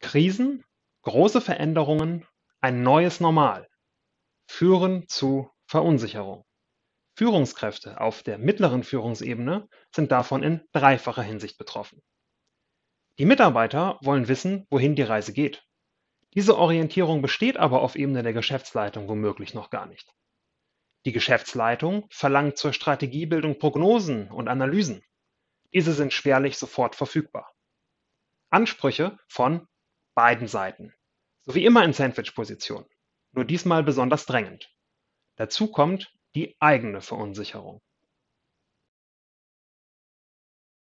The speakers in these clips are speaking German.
Krisen, große Veränderungen, ein neues Normal führen zu Verunsicherung. Führungskräfte auf der mittleren Führungsebene sind davon in dreifacher Hinsicht betroffen. Die Mitarbeiter wollen wissen, wohin die Reise geht. Diese Orientierung besteht aber auf Ebene der Geschäftsleitung womöglich noch gar nicht. Die Geschäftsleitung verlangt zur Strategiebildung Prognosen und Analysen. Diese sind schwerlich sofort verfügbar. Ansprüche von beiden Seiten, So wie immer in Sandwich-Position, nur diesmal besonders drängend. Dazu kommt die eigene Verunsicherung.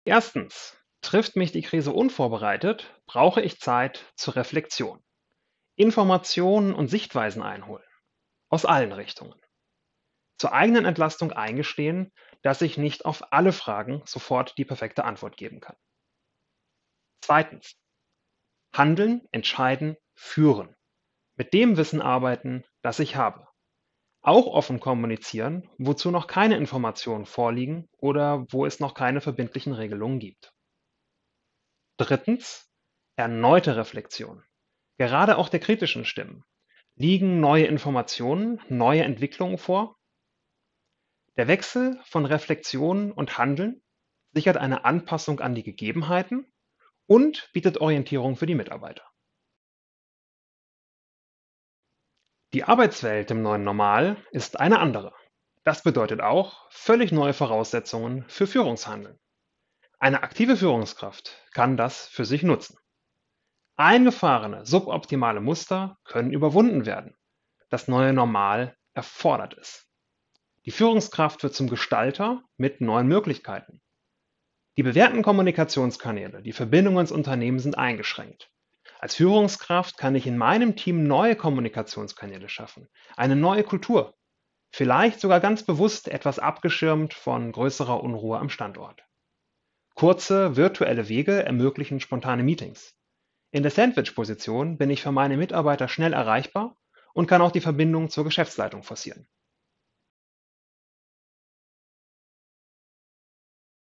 Erstens, trifft mich die Krise unvorbereitet, brauche ich Zeit zur Reflexion. Informationen und Sichtweisen einholen. Aus allen Richtungen. Zur eigenen Entlastung eingestehen, dass ich nicht auf alle Fragen sofort die perfekte Antwort geben kann. Zweitens, Handeln, entscheiden, führen. Mit dem Wissen arbeiten, das ich habe. Auch offen kommunizieren, wozu noch keine Informationen vorliegen oder wo es noch keine verbindlichen Regelungen gibt. Drittens, erneute Reflexion. Gerade auch der kritischen Stimmen. Liegen neue Informationen, neue Entwicklungen vor? Der Wechsel von Reflexion und Handeln sichert eine Anpassung an die Gegebenheiten und bietet Orientierung für die Mitarbeiter. Die Arbeitswelt im neuen Normal ist eine andere. Das bedeutet auch völlig neue Voraussetzungen für Führungshandeln. Eine aktive Führungskraft kann das für sich nutzen. Eingefahrene, suboptimale Muster können überwunden werden. Das neue Normal erfordert es. Die Führungskraft wird zum Gestalter mit neuen Möglichkeiten. Die bewährten Kommunikationskanäle, die Verbindungen ins Unternehmen sind eingeschränkt. Als Führungskraft kann ich in meinem Team neue Kommunikationskanäle schaffen, eine neue Kultur, vielleicht sogar ganz bewusst etwas abgeschirmt von größerer Unruhe am Standort. Kurze virtuelle Wege ermöglichen spontane Meetings. In der Sandwich-Position bin ich für meine Mitarbeiter schnell erreichbar und kann auch die Verbindung zur Geschäftsleitung forcieren.